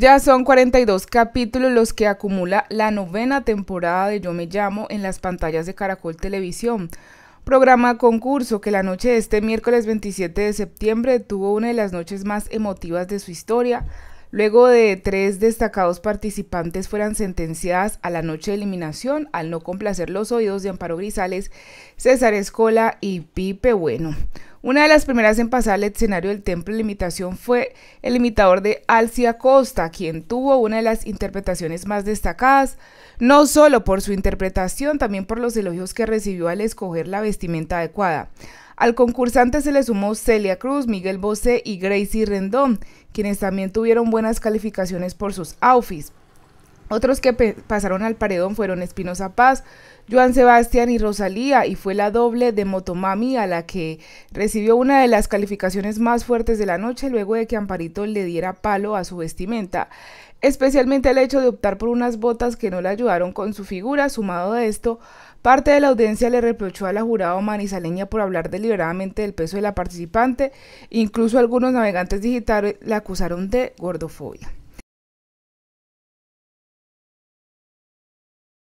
Ya son 42 capítulos los que acumula la novena temporada de Yo Me llamo en las pantallas de Caracol Televisión. Programa concurso que la noche de este miércoles 27 de septiembre tuvo una de las noches más emotivas de su historia, luego de tres destacados participantes fueran sentenciadas a la noche de eliminación al no complacer los oídos de Amparo Grisales, César Escola y Pipe Bueno. Una de las primeras en pasar al escenario del templo de imitación fue el imitador de Alcia Costa, quien tuvo una de las interpretaciones más destacadas, no solo por su interpretación, también por los elogios que recibió al escoger la vestimenta adecuada. Al concursante se le sumó Celia Cruz, Miguel Bosé y Gracie Rendón, quienes también tuvieron buenas calificaciones por sus outfits. Otros que pasaron al paredón fueron Espinosa Paz, Joan Sebastián y Rosalía, y fue la doble de Motomami a la que recibió una de las calificaciones más fuertes de la noche luego de que Amparito le diera palo a su vestimenta, especialmente el hecho de optar por unas botas que no le ayudaron con su figura. Sumado a esto, parte de la audiencia le reprochó a la jurado manizaleña por hablar deliberadamente del peso de la participante, incluso algunos navegantes digitales la acusaron de gordofobia.